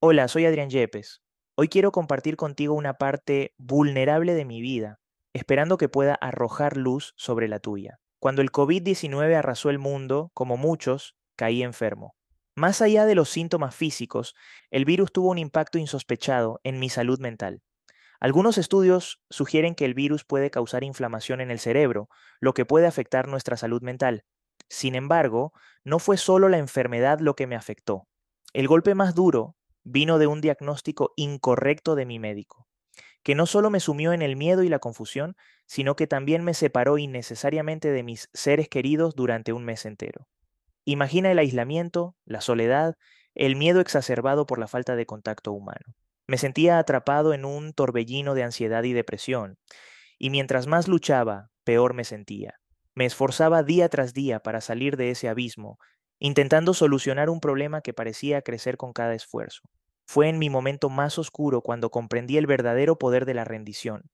Hola, soy Adrián Yepes. Hoy quiero compartir contigo una parte vulnerable de mi vida, esperando que pueda arrojar luz sobre la tuya. Cuando el COVID-19 arrasó el mundo, como muchos, caí enfermo. Más allá de los síntomas físicos, el virus tuvo un impacto insospechado en mi salud mental. Algunos estudios sugieren que el virus puede causar inflamación en el cerebro, lo que puede afectar nuestra salud mental. Sin embargo, no fue solo la enfermedad lo que me afectó. El golpe más duro vino de un diagnóstico incorrecto de mi médico, que no solo me sumió en el miedo y la confusión, sino que también me separó innecesariamente de mis seres queridos durante un mes entero. Imagina el aislamiento, la soledad, el miedo exacerbado por la falta de contacto humano. Me sentía atrapado en un torbellino de ansiedad y depresión, y mientras más luchaba, peor me sentía. Me esforzaba día tras día para salir de ese abismo, intentando solucionar un problema que parecía crecer con cada esfuerzo. Fue en mi momento más oscuro cuando comprendí el verdadero poder de la rendición.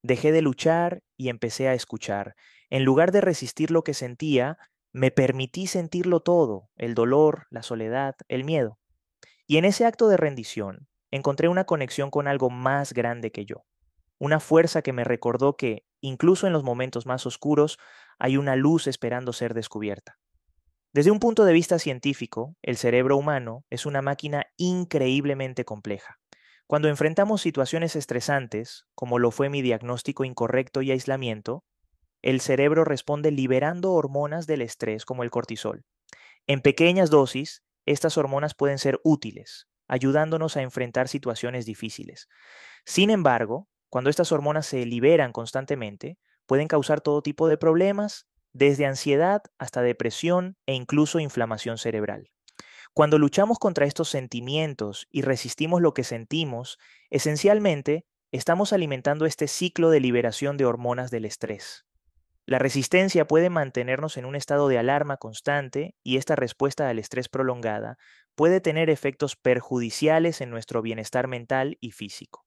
Dejé de luchar y empecé a escuchar. En lugar de resistir lo que sentía, me permití sentirlo todo, el dolor, la soledad, el miedo. Y en ese acto de rendición encontré una conexión con algo más grande que yo, una fuerza que me recordó que, incluso en los momentos más oscuros, hay una luz esperando ser descubierta. Desde un punto de vista científico, el cerebro humano es una máquina increíblemente compleja. Cuando enfrentamos situaciones estresantes, como lo fue mi diagnóstico incorrecto y aislamiento, el cerebro responde liberando hormonas del estrés como el cortisol. En pequeñas dosis, estas hormonas pueden ser útiles, ayudándonos a enfrentar situaciones difíciles. Sin embargo, cuando estas hormonas se liberan constantemente, pueden causar todo tipo de problemas desde ansiedad hasta depresión e incluso inflamación cerebral. Cuando luchamos contra estos sentimientos y resistimos lo que sentimos, esencialmente estamos alimentando este ciclo de liberación de hormonas del estrés. La resistencia puede mantenernos en un estado de alarma constante y esta respuesta al estrés prolongada puede tener efectos perjudiciales en nuestro bienestar mental y físico.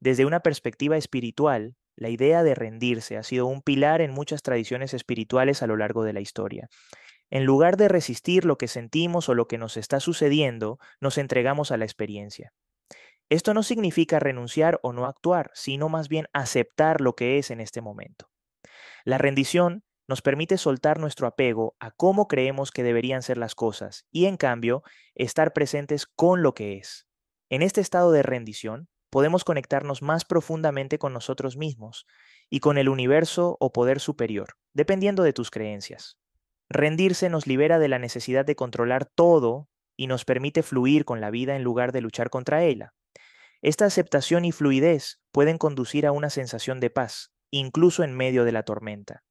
Desde una perspectiva espiritual, la idea de rendirse ha sido un pilar en muchas tradiciones espirituales a lo largo de la historia. En lugar de resistir lo que sentimos o lo que nos está sucediendo, nos entregamos a la experiencia. Esto no significa renunciar o no actuar, sino más bien aceptar lo que es en este momento. La rendición nos permite soltar nuestro apego a cómo creemos que deberían ser las cosas y en cambio estar presentes con lo que es. En este estado de rendición, podemos conectarnos más profundamente con nosotros mismos y con el universo o poder superior, dependiendo de tus creencias. Rendirse nos libera de la necesidad de controlar todo y nos permite fluir con la vida en lugar de luchar contra ella. Esta aceptación y fluidez pueden conducir a una sensación de paz, incluso en medio de la tormenta.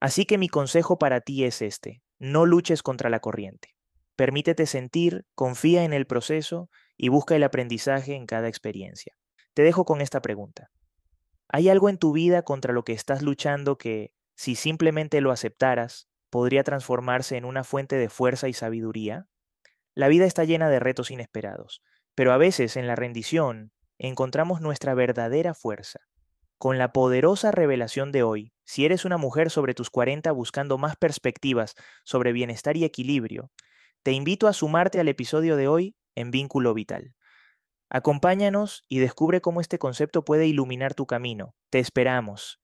Así que mi consejo para ti es este, no luches contra la corriente. Permítete sentir, confía en el proceso y busca el aprendizaje en cada experiencia. Te dejo con esta pregunta. ¿Hay algo en tu vida contra lo que estás luchando que, si simplemente lo aceptaras, podría transformarse en una fuente de fuerza y sabiduría? La vida está llena de retos inesperados, pero a veces en la rendición encontramos nuestra verdadera fuerza. Con la poderosa revelación de hoy, si eres una mujer sobre tus 40 buscando más perspectivas sobre bienestar y equilibrio, te invito a sumarte al episodio de hoy en vínculo vital. Acompáñanos y descubre cómo este concepto puede iluminar tu camino. Te esperamos.